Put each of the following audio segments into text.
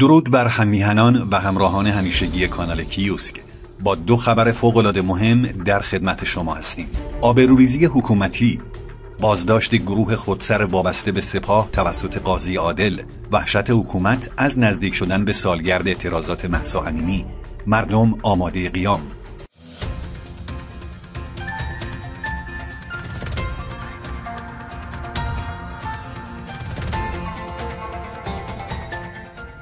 درود بر همیهنان و همراهان همیشگی کانال کیوسک با دو خبر فوقالعاده مهم در خدمت شما هستیم آبروریزی حکومتی بازداشت گروه خودسر وابسته به سپاه توسط قاضی عادل وحشت حکومت از نزدیک شدن به سالگرد اعتراضات مهسا امینی مردم آماده قیام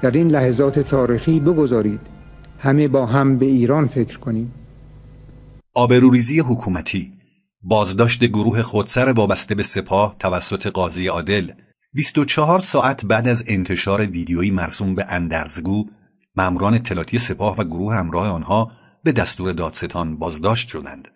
در این لحظات تاریخی بگذارید همه با هم به ایران فکر کنیم آبروریزی حکومتی بازداشت گروه خودسر وابسته به سپاه توسط قاضی عادل 24 ساعت بعد از انتشار ویدیویی مرسوم به اندرزگو ممران تلاتی سپاه و گروه همراه آنها به دستور دادستان بازداشت شدند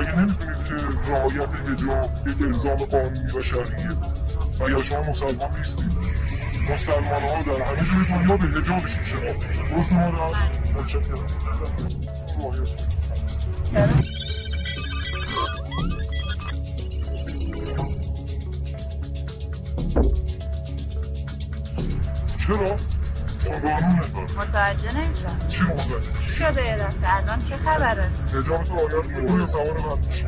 اگه نمیدونید که رعایت هجاب یک الزام قانونی و شرعیه یا شما مسلمان نیستید مسلمان ها در همه جای دنیا به هجابشون شناخته میشه بله. درست مادر متشکرم متوجه نمیشم چی مخبر؟ شده یه دفعه الان چه خبره؟ نجابت رعایت میکنه سوار من میشه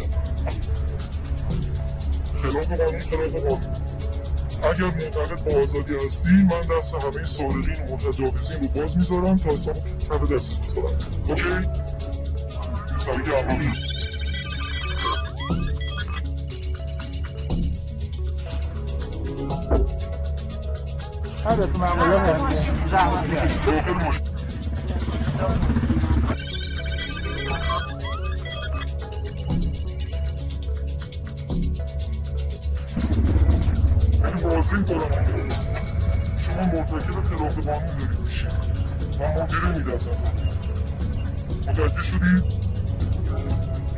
خلاف قانون خلاف قانون اگر معتقد با آزادی هستی من دست همه سارقین و متجاوزین رو باز میذارم تا حساب کف دستی میذارم اوکی؟ سریع عمالی خیلی تو معمولا شما مرتکب خلاف قانون دارید و مدیره میده از متوجه شدید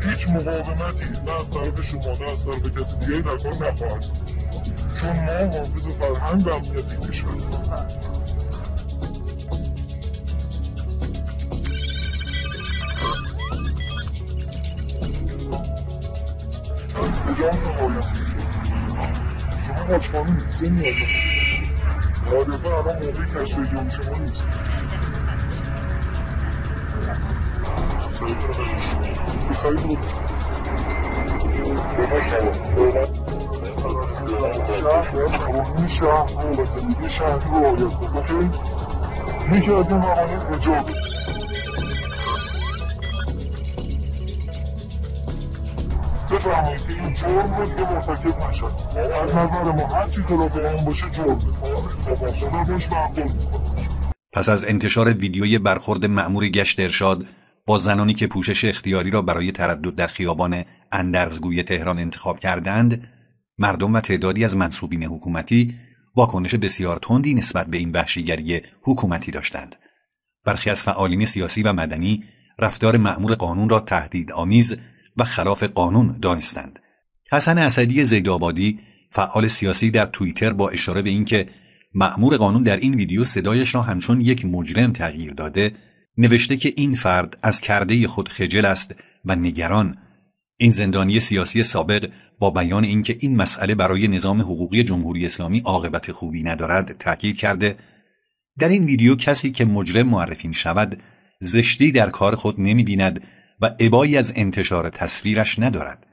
هیچ مقاومتی نه از طرف شما نه از طرف کسی دیگه در کار نخواهد چون ما حافظ فرهنگ و امنیت کشور شما نیست نیست شهر باید قانونی شهر رو رو یکی از این موانع حجاب بفرمایید که این جرم رو دیگه مرتکب نشد از نظر ما هرچی خلاف اون باشه جرم خدا باش معقول پس از انتشار ویدیوی برخورد مأمور گشت ارشاد با زنانی که پوشش اختیاری را برای تردد در خیابان اندرزگوی تهران انتخاب کردند مردم و تعدادی از منصوبین حکومتی واکنش بسیار تندی نسبت به این وحشیگری حکومتی داشتند برخی از فعالین سیاسی و مدنی رفتار مأمور قانون را تهدید آمیز و خلاف قانون دانستند حسن اسدی زیدآبادی فعال سیاسی در توییتر با اشاره به اینکه مأمور قانون در این ویدیو صدایش را همچون یک مجرم تغییر داده نوشته که این فرد از کرده خود خجل است و نگران این زندانی سیاسی سابق با بیان اینکه این مسئله برای نظام حقوقی جمهوری اسلامی عاقبت خوبی ندارد تاکید کرده در این ویدیو کسی که مجرم معرفی می شود زشتی در کار خود نمی بیند و عبایی از انتشار تصویرش ندارد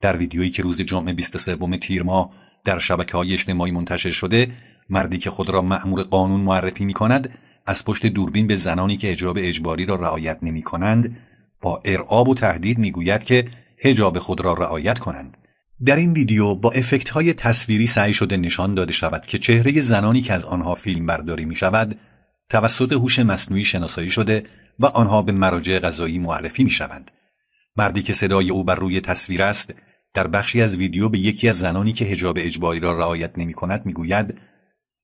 در ویدیویی که روز جمعه 23 تیر ماه در شبکه های اجتماعی منتشر شده مردی که خود را مأمور قانون معرفی می کند از پشت دوربین به زنانی که اجاب اجباری را رعایت نمی کنند با ارعاب و تهدید میگوید که هجاب خود را رعایت کنند در این ویدیو با افکت های تصویری سعی شده نشان داده شود که چهره زنانی که از آنها فیلم برداری می شود توسط هوش مصنوعی شناسایی شده و آنها به مراجع غذایی معرفی می شوند. مردی که صدای او بر روی تصویر است در بخشی از ویدیو به یکی از زنانی که هجاب اجباری را رعایت نمی کند می گوید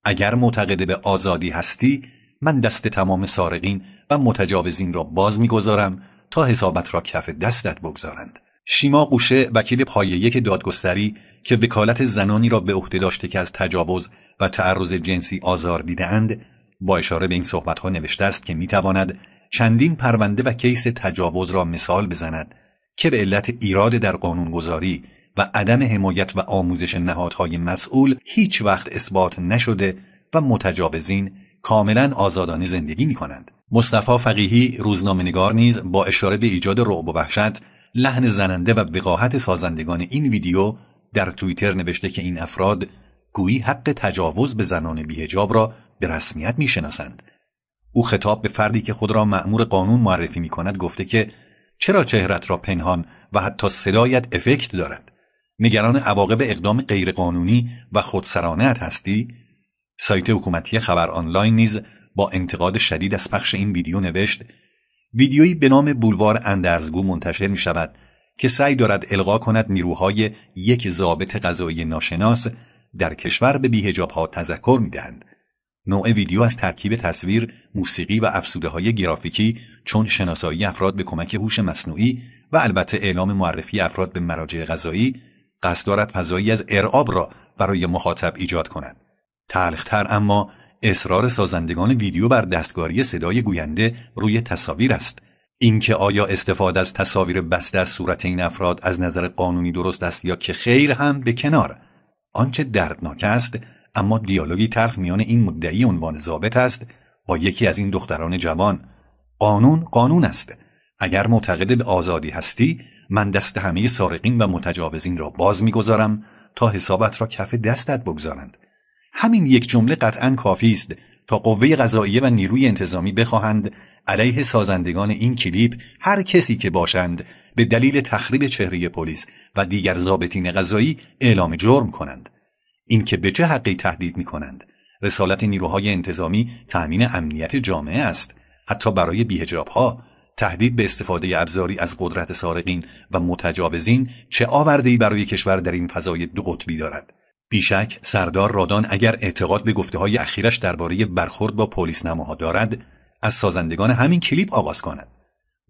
اگر معتقد به آزادی هستی من دست تمام سارقین و متجاوزین را باز میگذارم تا حسابت را کف دستت بگذارند شیما قوشه وکیل پایه یک دادگستری که وکالت زنانی را به عهده داشته که از تجاوز و تعرض جنسی آزار دیدهاند با اشاره به این صحبتها نوشته است که میتواند چندین پرونده و کیس تجاوز را مثال بزند که به علت ایراد در قانونگذاری و عدم حمایت و آموزش نهادهای مسئول هیچ وقت اثبات نشده و متجاوزین کاملا آزادانه زندگی می کنند. مصطفی فقیهی روزنامهنگار نیز با اشاره به ایجاد رعب و وحشت لحن زننده و وقاحت سازندگان این ویدیو در توییتر نوشته که این افراد گویی حق تجاوز به زنان بیهجاب را به رسمیت میشناسند او خطاب به فردی که خود را مأمور قانون معرفی می کند گفته که چرا چهرت را پنهان و حتی صدایت افکت دارد نگران عواقب اقدام غیرقانونی و خودسرانهات هستی سایت حکومتی خبر آنلاین نیز با انتقاد شدید از پخش این ویدیو نوشت ویدیویی به نام بولوار اندرزگو منتشر می شود که سعی دارد القا کند نیروهای یک ضابط غذایی ناشناس در کشور به بیهجاب ها تذکر می دهند. نوع ویدیو از ترکیب تصویر، موسیقی و افسوده های گرافیکی چون شناسایی افراد به کمک هوش مصنوعی و البته اعلام معرفی افراد به مراجع غذایی قصد دارد فضایی از ارعاب را برای مخاطب ایجاد کند. تلختر اما اصرار سازندگان ویدیو بر دستگاری صدای گوینده روی تصاویر است اینکه آیا استفاده از تصاویر بسته از صورت این افراد از نظر قانونی درست است یا که خیر هم به کنار آنچه دردناک است اما دیالوگی ترخ میان این مدعی عنوان ضابط است با یکی از این دختران جوان قانون قانون است اگر معتقد به آزادی هستی من دست همه سارقین و متجاوزین را باز میگذارم تا حسابت را کف دستت بگذارند همین یک جمله قطعا کافی است تا قوه قضاییه و نیروی انتظامی بخواهند علیه سازندگان این کلیپ هر کسی که باشند به دلیل تخریب چهره پلیس و دیگر ضابطین قضایی اعلام جرم کنند اینکه به چه حقی تهدید می کنند رسالت نیروهای انتظامی تأمین امنیت جامعه است حتی برای بیهجاب ها تهدید به استفاده ابزاری از قدرت سارقین و متجاوزین چه آوردهی برای کشور در این فضای دو قطبی دارد بیشک سردار رادان اگر اعتقاد به گفته های اخیرش درباره برخورد با پلیس نماها دارد از سازندگان همین کلیپ آغاز کند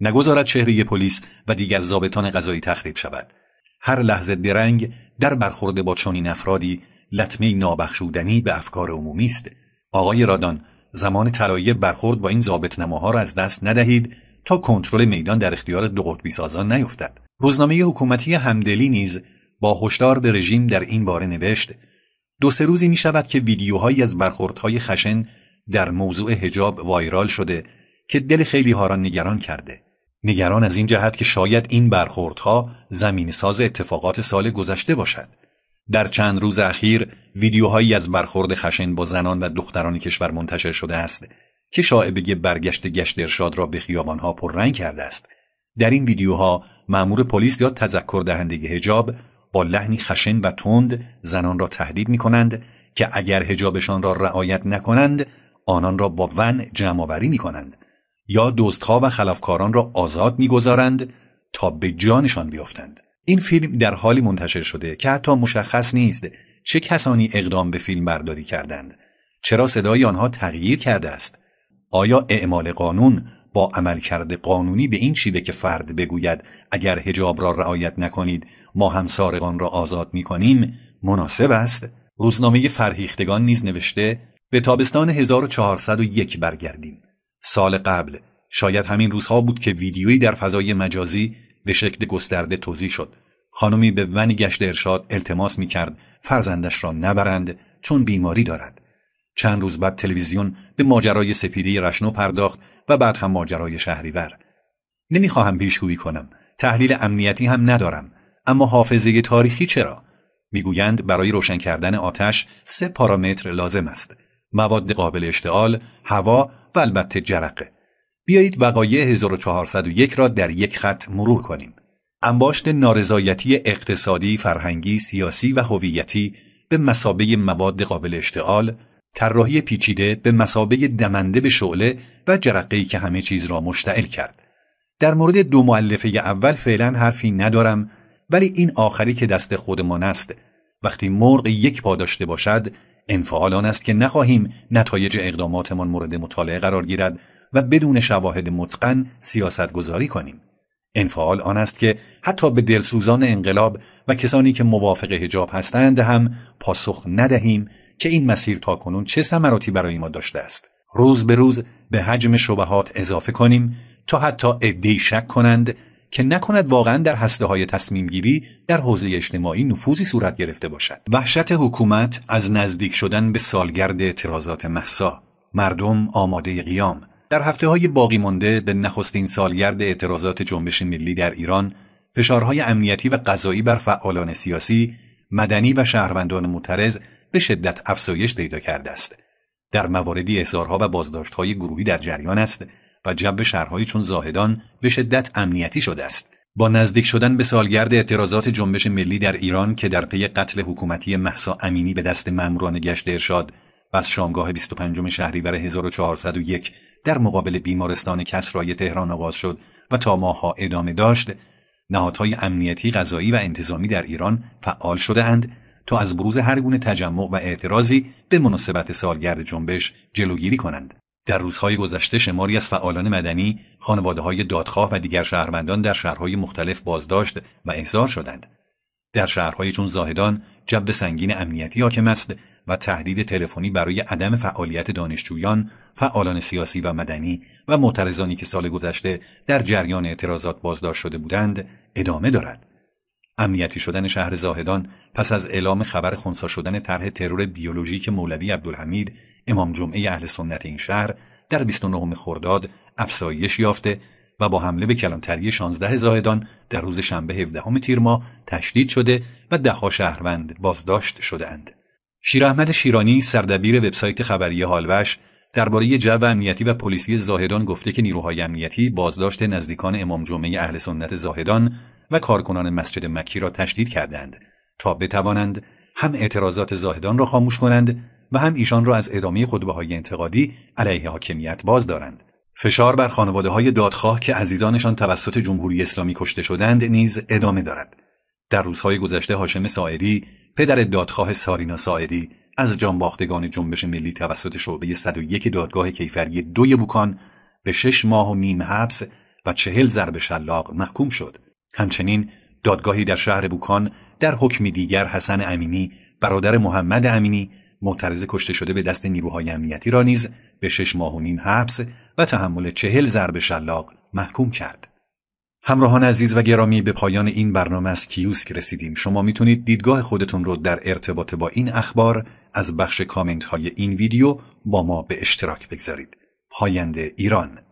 نگذارد چهره پلیس و دیگر ضابطان قضایی تخریب شود هر لحظه درنگ در برخورد با چنین افرادی لطمه نابخشودنی به افکار عمومی است آقای رادان زمان طلایی برخورد با این ضابط نماها را از دست ندهید تا کنترل میدان در اختیار دو قطبی سازان نیفتد روزنامه حکومتی همدلی نیز با هشدار به رژیم در این باره نوشت دو سه روزی می شود که ویدیوهایی از برخوردهای خشن در موضوع هجاب وایرال شده که دل خیلی ها را نگران کرده نگران از این جهت که شاید این برخوردها زمین ساز اتفاقات سال گذشته باشد در چند روز اخیر ویدیوهایی از برخورد خشن با زنان و دختران کشور منتشر شده است که شاعبه برگشت گشت ارشاد را به خیابانها پررنگ کرده است در این ویدیوها مأمور پلیس یا تذکر دهنده حجاب با لحنی خشن و تند زنان را تهدید می کنند که اگر هجابشان را رعایت نکنند آنان را با ون جمعآوری می کنند یا دوستها و خلافکاران را آزاد میگذارند تا به جانشان بیافتند این فیلم در حالی منتشر شده که حتی مشخص نیست چه کسانی اقدام به فیلم برداری کردند چرا صدای آنها تغییر کرده است آیا اعمال قانون با عملکرد قانونی به این شیوه که فرد بگوید اگر هجاب را رعایت نکنید ما هم سارقان را آزاد می کنیم مناسب است روزنامه فرهیختگان نیز نوشته به تابستان 1401 برگردیم سال قبل شاید همین روزها بود که ویدیویی در فضای مجازی به شکل گسترده توضیح شد خانمی به ون گشت ارشاد التماس می کرد فرزندش را نبرند چون بیماری دارد چند روز بعد تلویزیون به ماجرای سپیده رشنو پرداخت و بعد هم ماجرای شهریور نمیخواهم پیشگویی کنم تحلیل امنیتی هم ندارم اما حافظه تاریخی چرا میگویند برای روشن کردن آتش سه پارامتر لازم است مواد قابل اشتعال هوا و البته جرقه بیایید وقایع 1401 را در یک خط مرور کنیم انباشت نارضایتی اقتصادی، فرهنگی، سیاسی و هویتی به مسابه مواد قابل اشتعال، طراحی پیچیده به مسابه دمنده به شعله و جرقه‌ای که همه چیز را مشتعل کرد در مورد دو معلفه اول فعلا حرفی ندارم ولی این آخری که دست خودمان است وقتی مرغ یک پا داشته باشد انفعال آن است که نخواهیم نتایج اقداماتمان مورد مطالعه قرار گیرد و بدون شواهد متقن سیاست گذاری کنیم انفعال آن است که حتی به دلسوزان انقلاب و کسانی که موافق هجاب هستند هم پاسخ ندهیم که این مسیر تا کنون چه ثمراتی برای ما داشته است روز به روز به حجم شبهات اضافه کنیم تا حتی عدهای شک کنند که نکند واقعا در هسته های تصمیم گیری در حوزه اجتماعی نفوذی صورت گرفته باشد وحشت حکومت از نزدیک شدن به سالگرد اعتراضات محسا مردم آماده قیام در هفته های باقی مانده به نخستین سالگرد اعتراضات جنبش ملی در ایران فشارهای امنیتی و قضایی بر فعالان سیاسی مدنی و شهروندان معترض به شدت افزایش پیدا کرده است در مواردی احضارها و بازداشتهای گروهی در جریان است و جب شهرهایی چون زاهدان به شدت امنیتی شده است با نزدیک شدن به سالگرد اعتراضات جنبش ملی در ایران که در پی قتل حکومتی محسا امینی به دست مأموران گشت ارشاد و از شامگاه 25 شهریور 1401 در مقابل بیمارستان کسرای تهران آغاز شد و تا ماهها ادامه داشت نهادهای امنیتی غذایی و انتظامی در ایران فعال شده اند تا از بروز هر گونه تجمع و اعتراضی به مناسبت سالگرد جنبش جلوگیری کنند در روزهای گذشته شماری از فعالان مدنی خانواده های دادخواه و دیگر شهروندان در شهرهای مختلف بازداشت و احضار شدند در شهرهای چون زاهدان جو سنگین امنیتی حاکم است و تهدید تلفنی برای عدم فعالیت دانشجویان، فعالان سیاسی و مدنی و معترضانی که سال گذشته در جریان اعتراضات بازداشت شده بودند ادامه دارد. امنیتی شدن شهر زاهدان پس از اعلام خبر خونسا شدن طرح ترور بیولوژیک مولوی عبدالحمید امام جمعه اهل سنت این شهر در 29 خرداد افزایش یافته و با حمله به کلانتری 16 زاهدان در روز شنبه 17 تیر ماه تشدید شده و دهها شهروند بازداشت شدهاند. شیر شیرانی سردبیر وبسایت خبری حالوش درباره جو امنیتی و پلیسی زاهدان گفته که نیروهای امنیتی بازداشت نزدیکان امام جمعه اهل سنت زاهدان و کارکنان مسجد مکی را تشدید کردند تا بتوانند هم اعتراضات زاهدان را خاموش کنند و هم ایشان را از ادامه خطبه های انتقادی علیه حاکمیت باز دارند. فشار بر خانواده های دادخواه که عزیزانشان توسط جمهوری اسلامی کشته شدند نیز ادامه دارد. در روزهای گذشته هاشم ساعری پدر دادخواه سارینا ساعدی از جانباختگان جنبش ملی توسط شعبه 101 دادگاه کیفری دوی بوکان به شش ماه و نیم حبس و چهل ضرب شلاق محکوم شد. همچنین دادگاهی در شهر بوکان در حکم دیگر حسن امینی برادر محمد امینی معترض کشته شده به دست نیروهای امنیتی را نیز به شش ماه و نیم حبس و تحمل چهل ضرب شلاق محکوم کرد. همراهان عزیز و گرامی به پایان این برنامه از کیوسک رسیدیم. شما میتونید دیدگاه خودتون رو در ارتباط با این اخبار از بخش کامنت های این ویدیو با ما به اشتراک بگذارید. پاینده ایران